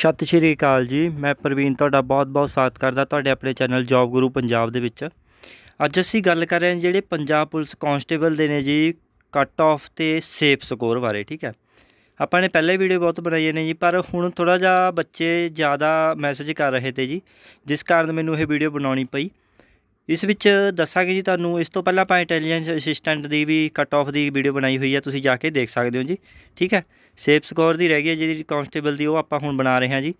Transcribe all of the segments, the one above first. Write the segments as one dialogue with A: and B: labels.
A: ਸਤਿ ਸ਼੍ਰੀ ਅਕਾਲ ਜੀ ਮੈਂ ਪ੍ਰਵੀਨ ਤੁਹਾਡਾ ਬਹੁਤ-ਬਹੁਤ ਸਵਾਗਤ ਕਰਦਾ ਤੁਹਾਡੇ ਆਪਣੇ ਚੈਨਲ ਜੌਬ ਗੁਰੂ ਪੰਜਾਬ ਦੇ ਵਿੱਚ ਅੱਜ ਅਸੀਂ ਗੱਲ ਕਰ ਰਹੇ ਹਾਂ ਜਿਹੜੇ ਪੰਜਾਬ ਪੁਲਿਸ ਕਾਂਸਟੇਬਲ ਦੇ ਨੇ ਜੀ ਕੱਟ ਆਫ ਤੇ ਸੇਫ ਸਕੋਰ ਬਾਰੇ ਠੀਕ ਹੈ ਆਪਾਂ ਨੇ ਪਹਿਲੇ ਵੀਡੀਓ ਬਹੁਤ ਬਣਾਈਏ ਨੇ ਜੀ ਪਰ ਹੁਣ ਥੋੜਾ ਜਿਹਾ ਬੱਚੇ ਜ਼ਿਆਦਾ ਮੈਸੇਜ ਕਰ ਰਹੇ ਤੇ ਜੀ ਜਿਸ ਕਾਰਨ ਮੈਨੂੰ ਇਹ ਵੀਡੀਓ ਬਣਾਉਣੀ ਪਈ ਇਸ ਵਿੱਚ ਦੱਸਾਂਗੇ ਜੀ ਤੁਹਾਨੂੰ ਇਸ ਤੋਂ ਪਹਿਲਾਂ ਆਪਾਂ ਇੰਟੈਲੀਜੈਂਸ ਅਸਿਸਟੈਂਟ ਦੀ ਵੀ ਕੱਟ ਆਫ ਦੀ ਵੀਡੀਓ ਬਣਾਈ ਹੋਈ ਹੈ ਤੁਸੀਂ ਜਾ ਕੇ ਦੇਖ ਸਕਦੇ ਹੋ ਜੀ ਠੀਕ ਹੈ ਸੇਫ ਸਕੋਰ ਦੀ ਰਹਿ ਗਈ ਹੈ ਜਿਹੜੀ ਕਾਂਸਟੇਬਲ ਦੀ ਉਹ ਆਪਾਂ ਹੁਣ ਬਣਾ ਰਹੇ ਹਾਂ ਜੀ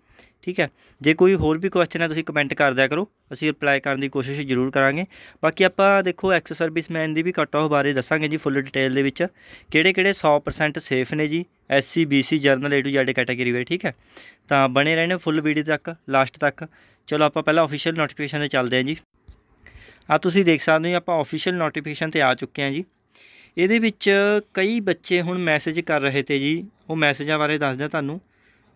A: ਠੀਕ ਹੈ ਜੇ ਕੋਈ ਹੋਰ ਵੀ ਕੁਐਸਚਨ ਹੈ ਤੁਸੀਂ ਕਮੈਂਟ ਕਰ ਦਿਆ ਕਰੋ ਅਸੀਂ ਰਿਪਲਾਈ ਕਰਨ ਦੀ ਕੋਸ਼ਿਸ਼ ਜ਼ਰੂਰ ਕਰਾਂਗੇ ਬਾਕੀ ਆਪਾਂ ਦੇਖੋ ਐਕਸ ਸਰਵਿਸਮੈਨ ਦੀ ਵੀ ਕੱਟ ਆਫ ਬਾਰੇ ਦੱਸਾਂਗੇ ਜੀ ਫੁੱਲ ਡਿਟੇਲ ਦੇ ਵਿੱਚ ਕਿਹੜੇ ਕਿਹੜੇ 100% ਸੇਫ ਨੇ ਜੀ SC BC general A to Z category ਵੇ ਠੀਕ ਹੈ ਤਾਂ ਬਣੇ ਰਹਿਣੇ ਫੁੱਲ ਵੀਡੀਓ ਤੱਕ ਲਾਸਟ ਤੱਕ ਚਲੋ ਆਪਾਂ ਪਹਿਲਾਂ ਅਫੀਸ਼ੀਅਲ ਨੋਟੀਫਿਕੇਸ਼ਨ ਤੇ ਚੱਲਦੇ ਹਾਂ ਜੀ ਆ ਤੁਸੀਂ ਦੇਖ ਸਕਦੇ ਹੋ ਆਪਾਂ ਅਫੀਸ਼ੀਅਲ ਨੋਟੀਫਿਕੇਸ਼ਨ ਤੇ ਆ ਚੁੱਕੇ ਹਾਂ ਜੀ ਇਹਦੇ ਵਿੱਚ ਕਈ ਬੱਚੇ ਹੁਣ ਮੈਸੇਜ ਕਰ ਰਹੇ ਤੇ ਜੀ ਉਹ ਮੈਸੇਜਾਂ ਬਾਰੇ ਦੱਸਦਾ ਤੁਹਾਨੂੰ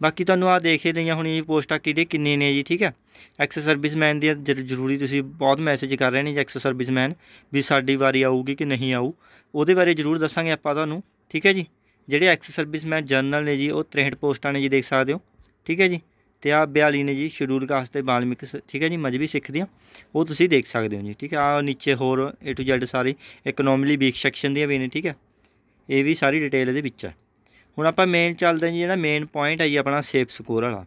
A: ਬਾਕੀ ਤੁਹਾਨੂੰ ਆ ਦੇਖ ਹੀ ਲਈਆਂ ਹੁਣ ਇਹ ਪੋਸਟਾਂ ਕਿਹੜੇ ਕਿੰਨੇ ਨੇ ਜੀ ਠੀਕ ਹੈ ਐਕਸ ਸਰਵਿਸਮੈਨ ਦੀ ਜ਼ਰੂਰੀ ਤੁਸੀਂ ਬਹੁਤ ਮੈਸੇਜ ਕਰ ਰਹੇ ਨੇ ਜੀ ਐਕਸ ਸਰਵਿਸਮੈਨ ਵੀ ਸਾਡੀ ਵਾਰੀ ਆਊਗੀ ਕਿ ਨਹੀਂ ਆਊ ਉਹਦੇ ਬਾਰੇ ਜ਼ਰੂਰ ਦੱਸਾਂਗੇ ਆਪਾਂ ਤੁਹਾਨੂੰ ਠੀਕ ਹੈ ਜੀ ਜਿਹੜੇ ਐਕਸ ਸਰਵਿਸਮੈਨ ਜਰਨਲ ਨੇ ਜੀ ਉਹ 63 ਪੋਸਟਾਂ ਨੇ ਜੀ ਦੇਖ ਸਕਦੇ ਹੋ ਠੀਕ ਹੈ ਜੀ ਤੇ ਆ 42 ਨੇ ਜੀ ਸ਼ਡਿਊਲ ਕਾਸਟ ਤੇ ਬਾਲਮਿਕ ਠੀਕ ਹੈ ਜੀ ਮਜਬੀ ਸਿੱਖ ਆ ਉਹ ਤੁਸੀਂ ਦੇਖ ਸਕਦੇ ਹੋ ਜੀ ਠੀਕ ਹੈ ਆ ਨੀਚੇ ਹੋਰ A to Z ਸਾਰੀ ਇਕਨੋਮਿਕਲੀ ਵੀਕ ਸੈਕਸ਼ਨ ਦੀਆਂ ਵੀ ਨੇ ਠੀਕ ਹੈ ਇਹ ਵੀ ਸਾਰੀ ਡਿਟੇਲ ਇਹਦੇ ਵਿੱਚ ਆ ਹੁਣ ਆਪਾਂ ਮੇਨ ਚੱਲਦੇ ਹਾਂ ਜੀ ਜਿਹੜਾ ਮੇਨ ਪੁਆਇੰਟ ਹੈ ਜੀ ਆਪਣਾ ਸੇਫ ਸਕੋਰ ਵਾਲਾ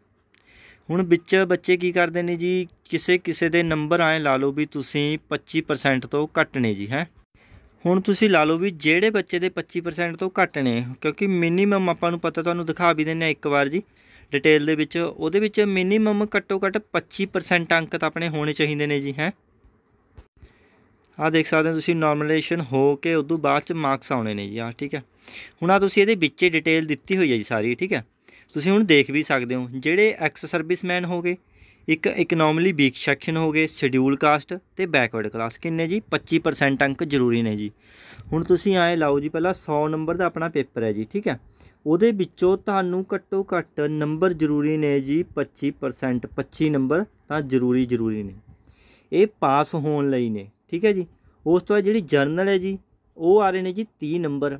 A: ਹੁਣ ਵਿੱਚ ਬੱਚੇ ਕੀ ਕਰਦੇ ਨੇ ਜੀ ਕਿਸੇ ਕਿਸੇ ਦੇ ਨੰਬਰ ਆਏ ਲਾ ਲਓ ਵੀ ਤੁਸੀਂ 25% ਤੋਂ ਘੱਟ ਨੇ ਜੀ ਹੈ ਹੁਣ ਤੁਸੀਂ ਲਾ ਲਓ ਵੀ ਜਿਹੜੇ ਬੱਚੇ ਦੇ 25% ਤੋਂ ਘੱਟ ਨੇ ਕਿਉਂਕਿ ਮਿਨੀਮਮ ਆਪਾਂ ਨੂੰ ਪਤਾ ਤੁਹਾਨੂੰ ਦਿਖਾ ਵੀ ਦਿੰਨੇ ਆ ਇੱਕ ਵਾਰ ਜੀ ਡਿਟੇਲ ਦੇ ਵਿੱਚ ਉਹਦੇ ਵਿੱਚ ਮਿਨੀਮਮ ਘੱਟੋ ਘੱਟ 25% ਅੰਕ ਤਾਂ ਆਪਣੇ ਹੋਣੇ ਚਾਹੀਦੇ ਨੇ ਜੀ ਹੈ ਆ ਦੇਖ ਸਕਦੇ ਹੋ ਤੁਸੀਂ ਨਾਰਮਲਾਈਜੇਸ਼ਨ ਹੋ ਕੇ ਉਦੋਂ ਬਾਅਦ ਚ ਮਾਰਕਸ ਆਉਣੇ ਨੇ ਜੀ ਆ ਠੀਕ ਹੈ ਹੁਣ ਆ ਤੁਸੀਂ ਇਹਦੇ ਵਿੱਚ ਡਿਟੇਲ ਦਿੱਤੀ ਹੋਈ ਹੈ ਜੀ ਸਾਰੀ ਠੀਕ ਹੈ ਤੁਸੀਂ ਹੁਣ ਦੇਖ ਵੀ ਸਕਦੇ ਹੋ ਜਿਹੜੇ ਐਕਸ ਸਰਵਿਸਮੈਨ ਹੋਗੇ ਇੱਕ ਇਕਨੋਮਲੀ ਵੀਕ ਸੈਕਸ਼ਨ ਹੋਗੇ ਸ਼ਡਿਊਲ ਕਾਸਟ ਤੇ ਬੈਕਵਰਡ ਕਲਾਸ ਕਿੰਨੇ ਜੀ 25% ਅੰਕ ਜ਼ਰੂਰੀ ਨੇ ਜੀ ਹੁਣ ਤੁਸੀਂ ਆਏ ਲਾਓ ਜੀ ਪਹਿਲਾਂ 100 ਨੰਬਰ ਦਾ ਆਪਣਾ ਪੇਪਰ ਹੈ ਜੀ ਠੀਕ ਹੈ ਉਹਦੇ ਵਿੱਚੋਂ ਤੁਹਾਨੂੰ ਘੱਟੋ ਘੱਟ ਨੰਬਰ ਜ਼ਰੂਰੀ ਨੇ ਜੀ 25% 25 ਨੰਬਰ ਤਾਂ ਜ਼ਰੂਰੀ ਜ਼ਰੂਰੀ ਨੇ ਇਹ ਪਾਸ ਹੋਣ ਲਈ ਨੇ ਠੀਕ ਹੈ ਜੀ ਉਸ ਤੋਂ ਜਿਹੜੀ ਜਰਨਲ ਹੈ ਜੀ ਉਹ ਆ ਰਹੇ ਨੇ ਜੀ 30 ਨੰਬਰ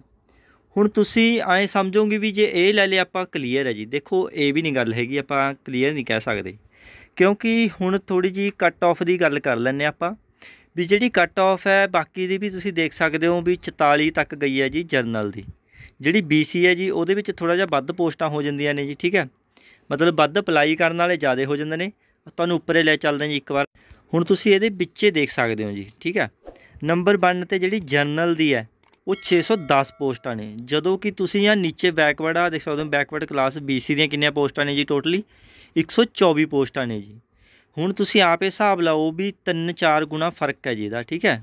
A: ਹੁਣ ਤੁਸੀਂ ਐ ਸਮਝੋਗੇ ਵੀ ਜੇ ਇਹ ਲੈ ਲਿਆ ਆਪਾਂ ਕਲੀਅਰ ਹੈ ਜੀ ਦੇਖੋ ਇਹ ਵੀ ਨਹੀਂ ਗੱਲ ਹੈਗੀ ਆਪਾਂ ਕਲੀਅਰ ਨਹੀਂ ਕਹਿ ਸਕਦੇ ਕਿਉਂਕਿ ਹੁਣ ਥੋੜੀ ਜੀ ਕੱਟ ਆਫ ਦੀ ਗੱਲ ਕਰ ਲੈਣੇ ਆਪਾਂ ਵੀ ਜਿਹੜੀ ਕੱਟ ਆਫ ਹੈ ਬਾਕੀ ਦੀ ਵੀ ਤੁਸੀਂ ਦੇਖ ਸਕਦੇ ਹੋ ਵੀ 44 ਤੱਕ ਗਈ ਹੈ ਜੀ ਜਰਨਲ ਦੀ ਜਿਹੜੀ BC ਹੈ ਜੀ ਉਹਦੇ ਵਿੱਚ ਥੋੜਾ ਜਿਹਾ ਵੱਧ ਪੋਸਟਾਂ ਹੋ ਜਾਂਦੀਆਂ ਨੇ ਜੀ ਠੀਕ ਹੈ ਮਤਲਬ ਵੱਧ ਅਪਲਾਈ ਕਰਨ ਵਾਲੇ ਜ਼ਿਆਦਾ ਹੋ ਜਾਂਦੇ ਨੇ ਤੁਹਾਨੂੰ ਉੱਪਰੇ ਲੈ ਚੱਲਦੇ ਜੀ ਇੱਕ ਵਾਰ ਹੁਣ ਤੁਸੀਂ ਇਹਦੇ ਵਿੱਚੇ ਦੇਖ ਸਕਦੇ ਹੋ ਜੀ ਠੀਕ ਹੈ ਨੰਬਰ 1 ਤੇ ਜਿਹੜੀ ਜਨਰਲ ਦੀ ਹੈ ਉਹ 610 ਪੋਸਟਾਂ ਨੇ ਜਦੋਂ ਕਿ ਤੁਸੀਂ ਆ ਨੀਚੇ ਬੈਕਵਰਡ ਆ ਦੇਖ ਸਕਦੇ ਹੋ ਬੈਕਵਰਡ ਕਲਾਸ BC ਦੀਆਂ ਕਿੰਨੀਆਂ ਪੋਸਟਾਂ ਨੇ ਜੀ ਟੋਟਲੀ 124 ਪੋਸਟਾਂ ਨੇ ਜੀ ਹੁਣ ਤੁਸੀਂ ਆਪ ਹਿਸਾਬ ਲਾਓ ਵੀ 3-4 ਗੁਣਾ ਫਰਕ ਹੈ ਜੀ ਦਾ ਠੀਕ ਹੈ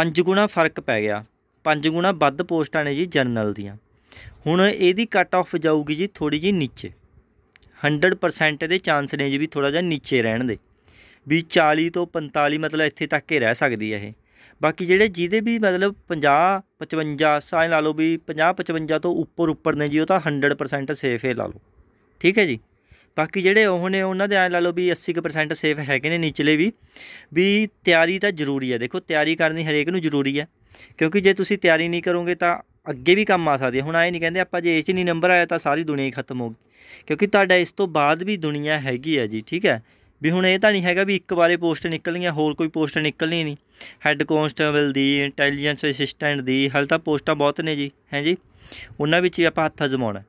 A: 5 ਗੁਣਾ ਫਰਕ ਪੈ ਗਿਆ ਪੰਜ ਗੁਣਾ ਵੱਧ ਪੋਸਟਾਂ ਨੇ ਜੀ ਜਨਰਲ ਦੀਆਂ ਹੁਣ ਇਹਦੀ ਕੱਟ ਆਫ ਜਾਊਗੀ ਜੀ ਥੋੜੀ ਜੀ ਨੀਚੇ 100% ਦੇ ਚਾਂਸ ਨੇ ਜੀ ਵੀ ਥੋੜਾ ਜਿਹਾ ਨੀਚੇ ਰਹਿਣ ਦੇ ਵੀ 40 ਤੋਂ 45 ਮਤਲਬ ਇੱਥੇ ਤੱਕ ਹੀ ਰਹਿ ਸਕਦੀ ਹੈ ਇਹ ਬਾਕੀ ਜਿਹੜੇ ਜਿਹਦੇ ਵੀ ਮਤਲਬ 50 55 ਸਾਇ ਲਾ ਲਓ ਵੀ 50 55 ਤੋਂ ਉੱਪਰ ਉੱਪਰ ਨੇ ਜੀ ਉਹ ਤਾਂ 100% ਸੇਫ ਹੈ ਲਾ ਲਓ ਠੀਕ ਹੈ ਜੀ ਬਾਕੀ ਜਿਹੜੇ ਉਹ ਨੇ ਉਹਨਾਂ ਦੇ ਐ ਲਾ ਲਓ ਵੀ 80% ਸੇਫ ਹੈਗੇ ਨੇ ਨੀਚਲੇ ਵੀ ਵੀ ਤਿਆਰੀ ਤਾਂ ਜ਼ਰੂਰੀ ਹੈ ਦੇਖੋ ਤਿਆਰੀ ਕਰਨੀ ਹਰੇਕ ਨੂੰ ਜ਼ਰੂਰੀ ਹੈ ਕਿਉਂਕਿ ਜੇ ਤੁਸੀਂ ਤਿਆਰੀ ਨਹੀਂ ਕਰੋਗੇ ਤਾਂ ਅੱਗੇ ਵੀ ਕੰਮ ਆ ਸਕਦੇ ਹੁਣ ਆਏ ਨਹੀਂ ਕਹਿੰਦੇ ਆਪਾਂ ਜੇ ਇਸ 'ਚ ਨਹੀਂ ਨੰਬਰ ਆਇਆ ਤਾਂ ਸਾਰੀ ਦੁਨੀਆ ਹੀ ਖਤਮ ਹੋ ਗਈ ਕਿਉਂਕਿ ਤੁਹਾਡਾ ਇਸ ਤੋਂ ਬਾਅਦ ਵੀ ਦੁਨੀਆ ਹੈਗੀ ਆ ਜੀ ਠੀਕ ਹੈ ਵੀ ਹੁਣ ਇਹ ਤਾਂ ਨਹੀਂ ਹੈਗਾ ਵੀ ਇੱਕ ਵਾਰੇ ਪੋਸਟ ਨਿਕਲਣੀਆਂ ਹੋਰ ਕੋਈ ਪੋਸਟ ਨਿਕਲਣੀ ਨਹੀਂ ਹੈੱਡ ਕਾਂਸਟੇਬਲ ਦੀ ਇੰਟੈਲੀਜੈਂਸ ਅਸਿਸਟੈਂਟ ਦੀ ਹਲ ਤਾਂ ਪੋਸਟਾਂ ਬਹੁਤ ਨੇ ਜੀ ਹੈ ਜੀ ਉਹਨਾਂ ਵਿੱਚ ਹੀ ਆਪਾਂ ਹੱਥ ਅਜਮਾਉਣਾ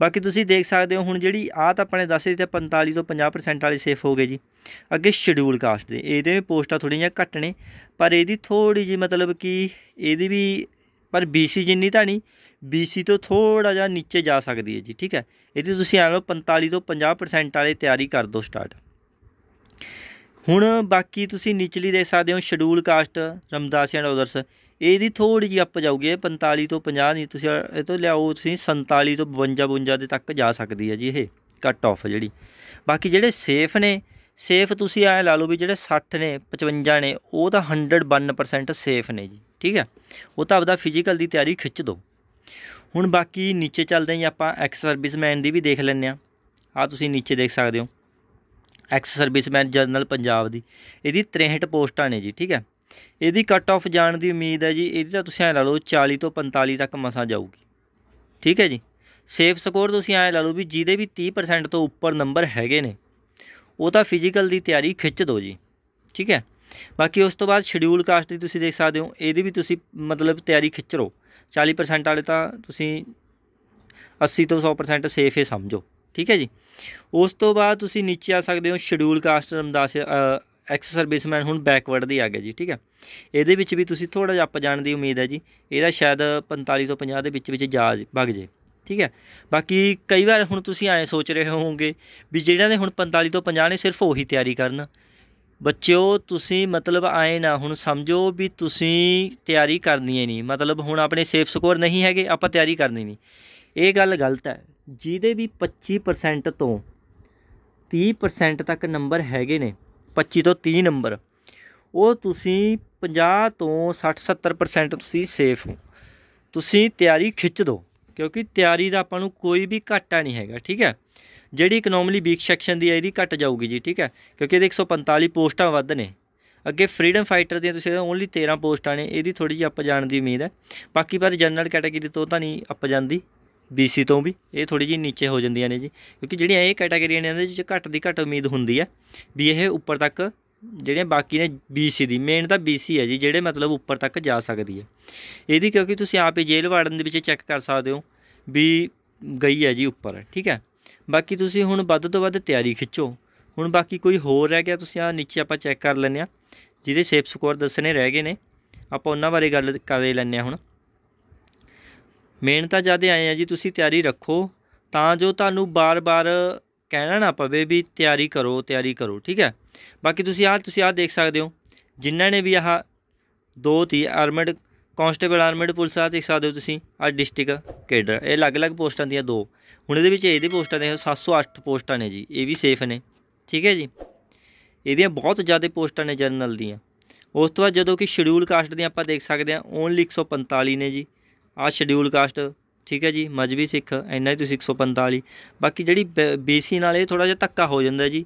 A: ਬਾਕੀ ਤੁਸੀਂ ਦੇਖ ਸਕਦੇ ਹੋ ਹੁਣ ਜਿਹੜੀ ਆਹ ਤਾਂ ਆਪਣੇ ਦੱਸ ਦਿੱਤੇ 45 ਤੋਂ 50% ਵਾਲੇ ਸੇਫ ਹੋ ਗਏ ਜੀ ਅੱਗੇ ਸ਼ਡਿਊਲ ਕਾਸਟ ਦੇ ਇਹਦੇ ਵੀ ਪੋਸਟਾਂ ਥੋੜੀਆਂ ਜਿਹਾ ਘੱਟ ਨੇ ਪਰ ਇਹਦੀ ਥੋੜੀ ਜੀ ਮਤਲਬ ਕਿ ਇਹਦੀ ਵੀ ਪਰ BC ਜਿੰਨੀ ਤਾਂ ਨਹੀਂ BC ਤੋਂ ਥੋੜਾ ਜਿਹਾ ਨੀਚੇ ਜਾ ਸਕਦੀ ਹੈ ਜੀ ਠੀਕ ਹੈ ਇਹਦੀ ਤੁਸੀਂ ਆ ਲਓ 45 ਤੋਂ 50% ਵਾਲੇ ਤਿਆਰੀ ਕਰ ਦਿਓ ਸਟਾਰਟ ਹੁਣ ਬਾਕੀ ਤੁਸੀਂ ਨਿਚਲੀ ਦੇਖ ਸਕਦੇ ਹੋ ਸ਼ਡਿਊਲ ਕਾਸਟ ਰਮਦਾਸੀਆਂ ਡਾਲਰਸ ਇਹਦੀ ਥੋੜੀ ਜੀ ਅੱਪ ਜਾਊਗੀ 45 ਤੋਂ 50 ਨਹੀਂ ਤੁਸੀਂ ਇਹ ਤੋਂ ਲਿਆਓ ਤੁਸੀਂ 47 ਤੋਂ 52 52 ਦੇ ਤੱਕ ਜਾ ਸਕਦੀ ਹੈ ਜੀ ਇਹ ਕੱਟ ਆਫ ਜਿਹੜੀ ਬਾਕੀ ਜਿਹੜੇ ਸੇਫ ਨੇ ਸੇਫ ਤੁਸੀਂ ਐ ਲਾ ਲਓ ਵੀ ਜਿਹੜੇ 60 ਨੇ 55 ਨੇ ਉਹ ਤਾਂ 101% ਸੇਫ ਨੇ ਜੀ ਠੀਕ ਹੈ ਉਹ ਤਾਂ ਆਪਦਾ ਫਿਜ਼ੀਕਲ ਦੀ ਤਿਆਰੀ ਖਿੱਚ ਦੋ ਹੁਣ ਬਾਕੀ ਨੀਚੇ ਚੱਲਦੇ ਆਂ ਆਪਾਂ ਐਕਸ ਸਰਵਿਸਮੈਨ ਦੀ ਵੀ ਦੇਖ ਲੈਂਦੇ ਆ ਆ ਤੁਸੀਂ ਨੀਚੇ ਦੇਖ ਸਕਦੇ ਹੋ ਐਕਸ ਸਰਵਿਸਮੈਨ ਜਰਨਲ ਪੰਜਾਬ ਦੀ ਇਹਦੀ 63 ਪੋਸਟਾਂ ਨੇ ਜੀ ਠੀਕ ਹੈ ਇਹਦੀ ਕੱਟ ਆਫ ਜਾਣ ਦੀ ਉਮੀਦ ਹੈ ਜੀ ਇਹਦੀ ਤਾਂ ਤੁਸੀਂ ਐ ਲਾ ਲਓ 40 ਤੋਂ 45 ਤੱਕ ਮਸਾ ਜਾਊਗੀ ਠੀਕ ਹੈ ਜੀ ਸੇਫ ਸਕੋਰ ਤੁਸੀਂ ਐ ਲਾ ਲਓ ਵੀ ਜਿਹਦੇ ਵੀ 30% ਤੋਂ ਉੱਪਰ ਨੰਬਰ ਹੈਗੇ ਨੇ ਉਹ ਤਾਂ ਫਿਜ਼ੀਕਲ ਦੀ ਤਿਆਰੀ ਖਿੱਚ ਦਿਓ ਜੀ ਠੀਕ ਹੈ ਬਾਕੀ ਉਸ ਤੋਂ ਬਾਅਦ ਸ਼ਡਿਊਲ ਕਾਸਟ ਦੀ ਤੁਸੀਂ ਦੇਖ ਸਕਦੇ ਹੋ ਇਹਦੀ ਵੀ ਤੁਸੀਂ ਮਤਲਬ ਤਿਆਰੀ ਖਿੱਚ ਰੋ 40% ਵਾਲੇ ਤਾਂ ਤੁਸੀਂ 80 ਤੋਂ 100% ਸੇਫ ਹੀ ਸਮਝੋ ਠੀਕ ਹੈ ਜੀ ਉਸ ਤੋਂ ਬਾਅਦ ਤੁਸੀਂ ਨੀਚੇ ਆ ਸਕਦੇ ਹੋ schedule caste Ramdas ex serviceman ਹੁਣ ਬੈਕਵਰਡ ਦੀ ਆ ਗਿਆ ਜੀ ਠੀਕ ਹੈ ਇਹਦੇ ਵਿੱਚ ਵੀ ਤੁਸੀਂ ਥੋੜਾ ਜਿਹਾ ਅੱਪ ਜਾਣ ਦੀ ਉਮੀਦ ਹੈ ਜੀ ਇਹਦਾ ਸ਼ਾਇਦ 45 ਤੋਂ 50 ਦੇ ਵਿੱਚ ਵਿੱਚ ਜਾ ਬਗ ਜੇ ਠੀਕ ਹੈ ਬਾਕੀ ਕਈ ਵਾਰ ਹੁਣ ਤੁਸੀਂ ਐ ਸੋਚ ਰਹੇ ਹੋਵੋਗੇ ਵੀ ਜਿਹੜਿਆਂ ਦੇ ਹੁਣ 45 ਤੋਂ 50 ਨੇ ਸਿਰਫ ਉਹੀ ਤਿਆਰੀ ਕਰਨ ਬੱਚਿਓ ਤੁਸੀਂ ਮਤਲਬ ਆਏ ਨਾ ਹੁਣ ਸਮਝੋ ਵੀ ਤੁਸੀਂ ਤਿਆਰੀ ਕਰਨੀ ਹੈ ਨਹੀਂ ਮਤਲਬ ਹੁਣ ਆਪਣੇ ਸੇਫ ਸਕੋਰ ਨਹੀਂ ਹੈਗੇ ਆਪਾਂ ਤਿਆਰੀ ਕਰਨੀ ਨਹੀਂ ਇਹ ਗੱਲ ਗਲਤ ਹੈ ਜਿਹਦੇ ਵੀ 25% ਤੋਂ 30% ਤੱਕ ਨੰਬਰ ਹੈਗੇ ਨੇ 25 ਤੋਂ 30 ਨੰਬਰ ਉਹ ਤੁਸੀਂ 50 ਤੋਂ 60 70% ਤੁਸੀਂ ਸੇਫ ਹੋ ਤੁਸੀਂ ਤਿਆਰੀ ਖਿੱਚ ਦਿਓ ਕਿਉਂਕਿ ਤਿਆਰੀ ਦਾ ਆਪਾਂ ਨੂੰ ਕੋਈ ਵੀ ਘਾਟਾ ਨਹੀਂ ਹੈਗਾ ਠੀਕ ਹੈ ਜਿਹੜੀ ਇਕਨੋਮਲੀ ਵੀਕ ਸੈਕਸ਼ਨ ਦੀ ਹੈ ਇਹਦੀ ਘਟ ਜਾਊਗੀ ਜੀ ਠੀਕ ਹੈ ਕਿਉਂਕਿ ਇਹਦੇ 145 ਪੋਸਟਾਂ ਵੱਧ ਨੇ ਅੱਗੇ ਫਰੀडम ਫਾਈਟਰ ਦੀਆਂ ਤੁਸੀਂ ਓਨਲੀ 13 ਪੋਸਟਾਂ ਨੇ ਇਹਦੀ ਥੋੜੀ ਜਿਹੀ ਆਪਾਂ ਜਾਣ ਦੀ ਉਮੀਦ ਹੈ ਬਾਕੀ ਪਰ ਜਨਰਲ ਕੈਟਾਗਰੀ ਤੋਂ ਤਾਂ ਨਹੀਂ ਆਪਾਂ ਜਾਂਦੀ BC ਤੋਂ ਵੀ ਇਹ ਥੋੜੀ ਜੀ ਨੀਚੇ ਹੋ ਜਾਂਦੀਆਂ ਨੇ ਜੀ ਕਿਉਂਕਿ ਜਿਹੜੀਆਂ ਇਹ ਕੈਟਾਗਰੀਆਂ ਨੇ ਇਹਦੇ ਵਿੱਚ ਘੱਟ ਦੀ ਘੱਟ ਉਮੀਦ ਹੁੰਦੀ ਹੈ ਵੀ ਇਹ ਉੱਪਰ ਤੱਕ ਜਿਹੜੀਆਂ ਬਾਕੀ ਨੇ BC ਦੀ ਮੇਨ ਤਾਂ BC ਹੈ ਜੀ ਜਿਹੜੇ ਮਤਲਬ ਉੱਪਰ ਤੱਕ ਜਾ ਸਕਦੀ ਹੈ ਇਹਦੀ ਕਿਉਂਕਿ ਤੁਸੀਂ ਆਪ ਹੀ ਜੇਲ੍ਹ ਵਾਰਡਨ ਦੇ ਵਿੱਚ ਚੈੱਕ ਕਰ ਸਕਦੇ ਹੋ ਵੀ ਗਈ ਹੈ ਜੀ ਉੱਪਰ ਠੀਕ ਹੈ ਬਾਕੀ ਤੁਸੀਂ ਹੁਣ ਵੱਧ ਤੋਂ ਵੱਧ ਤਿਆਰੀ ਖਿੱਚੋ ਹੁਣ ਬਾਕੀ ਕੋਈ ਹੋਰ ਰਹਿ ਗਿਆ ਤੁਸੀਂ ਆ ਨੀਚੇ ਆਪਾਂ ਚੈੱਕ ਕਰ ਲੈਂਦੇ ਆ ਜਿਹਦੇ ਸੇਫ ਸਕੋਰ ਦੱਸਣੇ ਰਹਿ ਗਏ ਨੇ ਆਪਾਂ ਉਹਨਾਂ ਬਾਰੇ ਗੱਲ ਕਰ ਲੈਂਦੇ ਆ ਹੁਣ ਮਿਹਨਤਾਂ ਜ਼ਿਆਦਾ ਆਏ ਆ ਜੀ ਤੁਸੀਂ ਤਿਆਰੀ ਰੱਖੋ ਤਾਂ ਜੋ ਤੁਹਾਨੂੰ ਬਾਰ-ਬਾਰ ਕਹਿਣਾ ਨਾ ਪਵੇ ਵੀ ਤਿਆਰੀ ਕਰੋ ਤਿਆਰੀ ਕਰੋ ਠੀਕ ਹੈ ਬਾਕੀ ਤੁਸੀਂ ਆਹ ਤੁਸੀਂ ਆਹ ਦੇਖ ਸਕਦੇ ਹੋ ਜਿਨ੍ਹਾਂ ਨੇ ਵੀ ਆਹ ਦੋ ਤੀ ਆਰਮਡ ਕਾਂਸਟੇਬਲ ਆਰਮਡ ਪੁਲਿਸ ਆ ਦੇਖ ਸਕਦੇ ਹੋ ਤੁਸੀਂ ਆ ਡਿਸਟ੍ਰਿਕਟ ਕੇਡਰ ਇਹ ਅਲੱਗ-ਅਲੱਗ ਪੋਸਟਾਂ ਦੀਆਂ ਦੋ ਹੁਣ ਇਹਦੇ ਵਿੱਚ ਇਹਦੀ ਪੋਸਟਾਂ ਦੇ 708 ਪੋਸਟਾਂ ਨੇ ਜੀ ਇਹ ਵੀ ਸੇਫ ਨੇ ਠੀਕ ਹੈ ਜੀ ਇਹਦੀਆਂ ਬਹੁਤ ਜ਼ਿਆਦਾ ਪੋਸਟਾਂ ਨੇ ਜਨਰਲ ਦੀਆਂ ਉਸ ਤੋਂ ਬਾਅਦ ਜਦੋਂ ਕਿ ਸ਼ਡਿਊਲ ਕਾਸਟ ਦੀ ਆਪਾਂ ਦੇਖ ਸਕਦੇ ਹਾਂ ਓਨਲੀ 145 ਨੇ ਜੀ ਆ ਸ਼ਡਿਊਲ ਕਾਸਟ ਠੀਕ ਹੈ ਜੀ ਮਜਬੀ ਸਿੱਖ ਇੰਨਾ ਹੀ ਤੁਸੀਂ 145 ਬਾਕੀ ਜਿਹੜੀ ਬੀਸੀ ਨਾਲ ਇਹ ਥੋੜਾ ਜਿਹਾ ਧੱਕਾ ਹੋ ਜਾਂਦਾ ਜੀ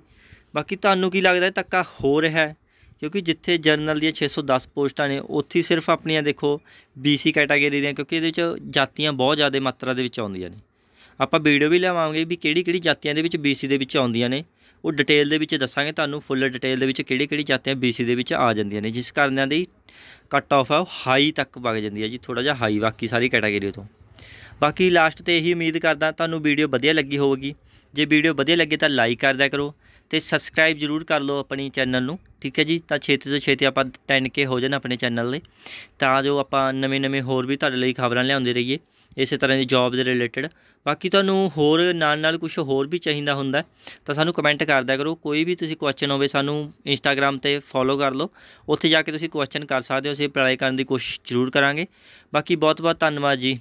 A: ਬਾਕੀ ਤੁਹਾਨੂੰ ਕੀ ਲੱਗਦਾ ਧੱਕਾ ਹੋ ਰਿਹਾ ਹੈ ਕਿਉਂਕਿ ਜਿੱਥੇ ਜਰਨਲ ਦੀਆਂ 610 ਪੋਸਟਾਂ ਨੇ ਉੱਥੇ ਸਿਰਫ ਆਪਣੀਆਂ ਦੇਖੋ ਬੀਸੀ ਕੈਟਾਗਰੀ ਦੀਆਂ ਕਿਉਂਕਿ ਇਹਦੇ ਵਿੱਚ ਜਾਤੀਆਂ ਬਹੁਤ ਜ਼ਿਆਦਾ ਮਾਤਰਾ ਦੇ ਵਿੱਚ ਆਉਂਦੀਆਂ ਨੇ ਆਪਾਂ ਵੀਡੀਓ ਵੀ ਲਵਾਵਾਂਗੇ ਵੀ ਕਿਹੜੀ ਕਿਹੜੀ ਜਾਤੀਆਂ ਦੇ ਵਿੱਚ ਬੀਸੀ ਦੇ ਵਿੱਚ ਆਉਂਦੀਆਂ ਨੇ ਉਹ ਡਿਟੇਲ ਦੇ ਵਿੱਚ ਦੱਸਾਂਗੇ ਤੁਹਾਨੂੰ ਫੁੱਲ ਡਿਟੇਲ ਦੇ ਵਿੱਚ ਕਿਹੜੀ ਕਿਹੜੀ ਜਾਤੀਆਂ ਬੀਸੀ ਦੇ ਵਿੱਚ ਆ ਜਾਂਦੀਆਂ ਨੇ ਜਿਸ ਕਾਰਨਾਂ ਦੀ ਕੱਟ ਆਫ ਆ ਉਹ ਹਾਈ ਤੱਕ ਵਗ ਜਾਂਦੀ ਹੈ ਜੀ ਥੋੜਾ ਜਿਹਾ ਹਾਈ ਬਾਕੀ ਸਾਰੀ ਕੈਟਾਗਰੀ ਤੋਂ ਬਾਕੀ ਲਾਸਟ ਤੇ ਇਹੀ ਉਮੀਦ ਕਰਦਾ ਤੁਹਾਨੂੰ ਵੀਡੀਓ ਵਧੀਆ ਲੱਗੀ ਹੋਵੇਗੀ ਜੇ ਵੀਡੀਓ ਵਧੀਆ ਲੱਗੇ ਤਾਂ ਲਾਈਕ ਕਰਦਿਆ ਕਰੋ ਤੇ ਸਬਸਕ੍ਰਾਈਬ ਜਰੂਰ ਕਰ ਲਓ ਆਪਣੀ ਚੈਨਲ ਨੂੰ ਠੀਕ ਹੈ ਜੀ ਤਾਂ ਛੇਤੀ ਤੋਂ ਛੇਤੀ ਆਪਾਂ 10k ਹੋ ਜਾਣ ਆਪਣੇ ਚੈਨਲ ਦੇ ਤਾਂ ਜੋ ਆਪਾਂ ਨਵੇਂ-ਨਵੇਂ ਹੋਰ ਵੀ ਤੁਹਾਡੇ ਲਈ ਖਬਰਾਂ ਲਿਆਉਂਦੇ ਰਹੀਏ ਇਸੇ ਤਰ੍ਹਾਂ ਦੀ ਜੌਬ ਦੇ ਰਿਲੇਟਡ ਬਾਕੀ ਤੁਹਾਨੂੰ ਹੋਰ ਨਾਲ ਨਾਲ ਕੁਝ ਹੋਰ ਵੀ ਚਾਹੀਦਾ ਹੁੰਦਾ ਤਾਂ ਸਾਨੂੰ ਕਮੈਂਟ ਕਰਦਿਆ ਕਰੋ ਕੋਈ ਵੀ ਤੁਸੀਂ ਕੁਐਸਚਨ ਹੋਵੇ ਸਾਨੂੰ ਇੰਸਟਾਗ੍ਰam ਤੇ ਫੋਲੋ ਕਰ ਲਓ ਉੱਥੇ ਜਾ ਕੇ ਤੁਸੀਂ ਕੁਐਸਚਨ ਕਰ ਸਕਦੇ ਹੋ ਅਸੀਂ ਰਿਪਲਾਈ ਕਰਨ ਦੀ ਕੋਸ਼ਿਸ਼ ਜ਼ਰੂਰ ਕਰਾਂਗੇ ਬਾਕੀ ਬਹੁਤ ਬਹੁਤ ਧੰਨਵਾਦ ਜੀ